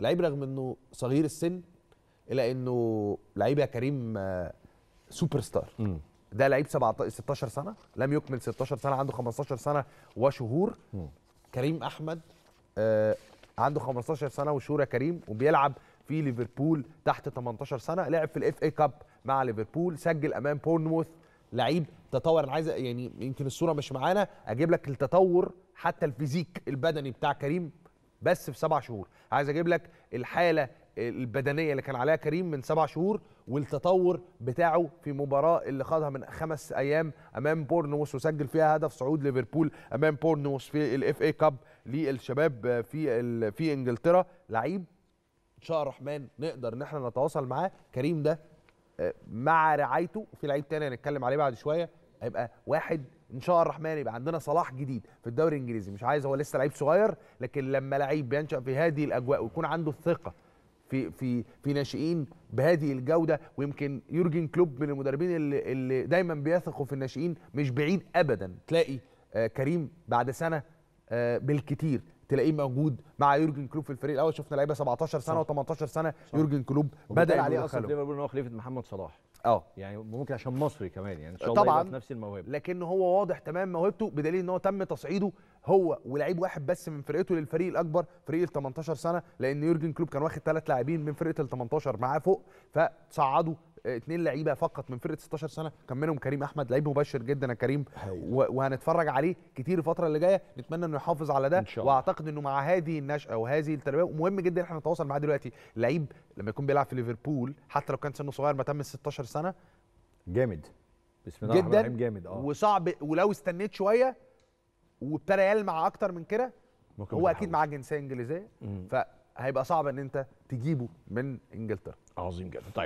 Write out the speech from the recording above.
لعيب رغم انه صغير السن الا انه لعيب يا كريم سوبر ستار م. ده لعيب 17 16 سنه لم يكمل 16 سنه عنده 15 سنه وشهور م. كريم احمد آه عنده 15 سنه وشهور يا كريم وبيلعب في ليفربول تحت 18 سنه لعب في الاف اي كاب مع ليفربول سجل امام بورنموث لعيب تطور انا عايز يعني يمكن الصوره مش معانا اجيب لك التطور حتى الفيزيك البدني بتاع كريم بس في سبع شهور عايز اجيب لك الحاله البدنيه اللي كان عليها كريم من سبع شهور والتطور بتاعه في مباراه اللي خاضها من خمس ايام امام بورنوس وسجل فيها هدف صعود ليفربول امام بورنوس في الاف اي كاب للشباب في في انجلترا لعيب ان شاء الرحمن نقدر ان احنا نتواصل معاه كريم ده آه، مع رعايته في لعيب تاني هنتكلم عليه بعد شويه هيبقى واحد ان شاء الرحمن يبقى عندنا صلاح جديد في الدوري الانجليزي مش عايز هو لسه لعيب صغير لكن لما لعيب بينشا في هذه الاجواء ويكون عنده الثقه في في في ناشئين بهذه الجوده ويمكن يورجن كلوب من المدربين اللي, اللي دايما بيثقوا في الناشئين مش بعيد ابدا تلاقي آه كريم بعد سنه آه بالكتير تلاقيه موجود مع يورجن كلوب في الفريق الاول شفنا لعيبه 17 سنه و18 سنه يورجن كلوب بدا عليه اصلا ليفربول ان هو خليفه محمد صلاح اه يعني ممكن عشان مصري كمان يعني ان شاء الله طبعا نفس الموهبه لكن هو واضح تمام موهبته بدليل ان هو تم تصعيده هو ولاعيب واحد بس من فرقته للفريق الاكبر فريق ال 18 سنه لان يورجن كلوب كان واخد ثلاث لاعبين من فرقه ال 18 معاه فوق فصعدوا اثنين آه، لعيبه فقط من فرقه 16 سنه كان منهم كريم احمد لعيب مبشر جدا يا كريم وهنتفرج عليه كتير الفتره اللي جايه نتمنى انه يحافظ على ده إن شاء الله. واعتقد انه مع هذه النشاه وهذه التربيه مهم جدا احنا نتواصل معاه دلوقتي لعيب لما يكون بيلعب في ليفربول حتى لو كان سنه صغير ما تم 16 سنه جامد بسم الله الرحمن الرحيم جامد اه وصعب ولو استنيت شويه وابتدى يلمع اكتر من كده هو اكيد معاه جنسيه انجليزيه فهيبقى صعب ان انت تجيبه من انجلترا عظيم جدا طيب